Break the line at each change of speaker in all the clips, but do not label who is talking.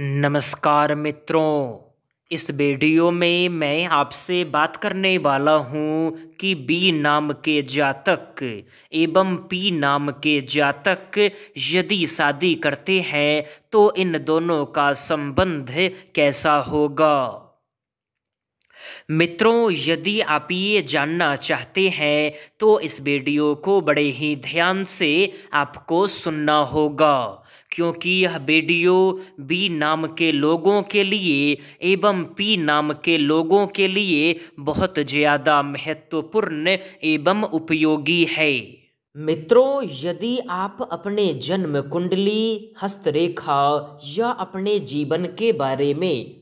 नमस्कार मित्रों इस वीडियो में मैं आपसे बात करने वाला हूँ कि बी नाम के जातक एवं पी नाम के जातक यदि शादी करते हैं तो इन दोनों का संबंध कैसा होगा मित्रों यदि आप ये जानना चाहते हैं तो इस वीडियो को बड़े ही ध्यान से आपको सुनना होगा क्योंकि यह वीडियो बी नाम के लोगों के लिए एवं पी नाम के लोगों के लिए बहुत ज़्यादा महत्वपूर्ण एवं उपयोगी है मित्रों यदि आप अपने जन्म कुंडली हस्तरेखा या अपने जीवन के बारे में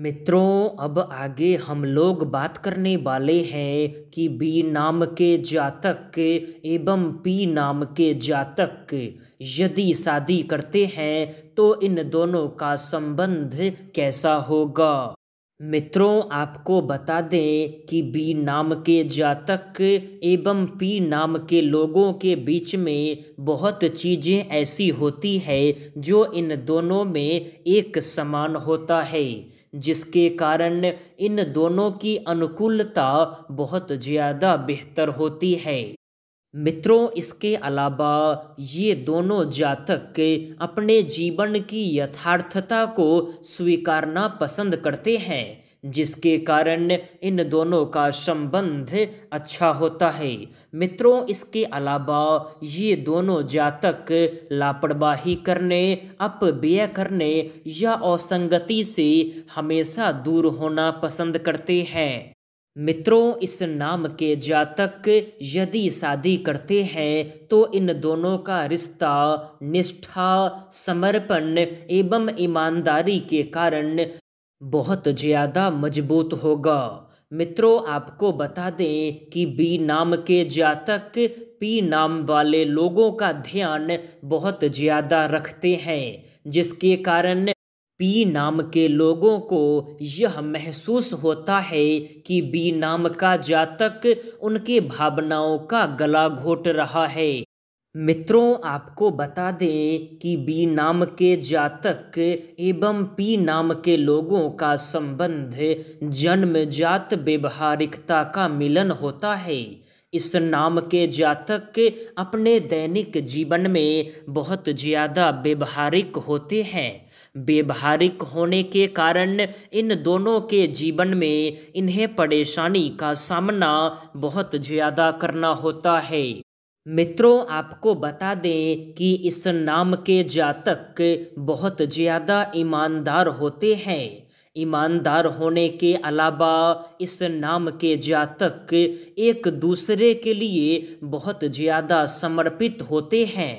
मित्रों अब आगे हम लोग बात करने वाले हैं कि बी नाम के जातक एवं पी नाम के जातक यदि शादी करते हैं तो इन दोनों का संबंध कैसा होगा मित्रों आपको बता दें कि बी नाम के जातक एवं पी नाम के लोगों के बीच में बहुत चीज़ें ऐसी होती है जो इन दोनों में एक समान होता है जिसके कारण इन दोनों की अनुकूलता बहुत ज़्यादा बेहतर होती है मित्रों इसके अलावा ये दोनों जातक अपने जीवन की यथार्थता को स्वीकारना पसंद करते हैं जिसके कारण इन दोनों का संबंध अच्छा होता है मित्रों इसके अलावा ये दोनों जातक लापरवाही करने अपव्यय करने या असंगति से हमेशा दूर होना पसंद करते हैं मित्रों इस नाम के जातक यदि शादी करते हैं तो इन दोनों का रिश्ता निष्ठा समर्पण एवं ईमानदारी के कारण बहुत ज़्यादा मजबूत होगा मित्रों आपको बता दें कि बी नाम के जातक पी नाम वाले लोगों का ध्यान बहुत ज़्यादा रखते हैं जिसके कारण बी नाम के लोगों को यह महसूस होता है कि बी नाम का जातक उनके भावनाओं का गला घोट रहा है मित्रों आपको बता दें कि बी नाम के जातक एवं पी नाम के लोगों का संबंध जन्मजात व्यवहारिकता का मिलन होता है इस नाम के जातक अपने दैनिक जीवन में बहुत ज़्यादा व्यवहारिक होते हैं व्यवहारिक होने के कारण इन दोनों के जीवन में इन्हें परेशानी का सामना बहुत ज़्यादा करना होता है मित्रों आपको बता दें कि इस नाम के जातक बहुत ज़्यादा ईमानदार होते हैं ईमानदार होने के अलावा इस नाम के जातक एक दूसरे के लिए बहुत ज़्यादा समर्पित होते हैं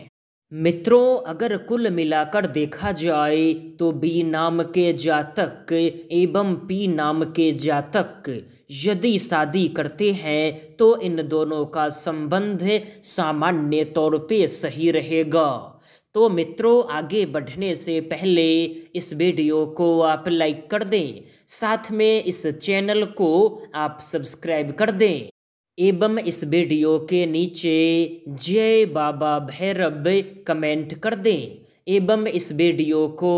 मित्रों अगर कुल मिलाकर देखा जाए तो बी नाम के जातक एवं पी नाम के जातक यदि शादी करते हैं तो इन दोनों का संबंध सामान्य तौर पे सही रहेगा तो मित्रों आगे बढ़ने से पहले इस वीडियो को आप लाइक कर दें साथ में इस चैनल को आप सब्सक्राइब कर दें एवं इस वीडियो के नीचे जय बाबा भैरव कमेंट कर दें एवं इस वीडियो को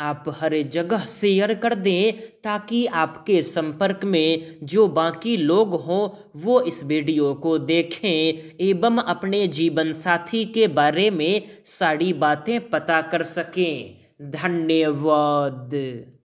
आप हर जगह शेयर कर दें ताकि आपके संपर्क में जो बाकी लोग हों वो इस वीडियो को देखें एवं अपने जीवन साथी के बारे में सारी बातें पता कर सकें धन्यवाद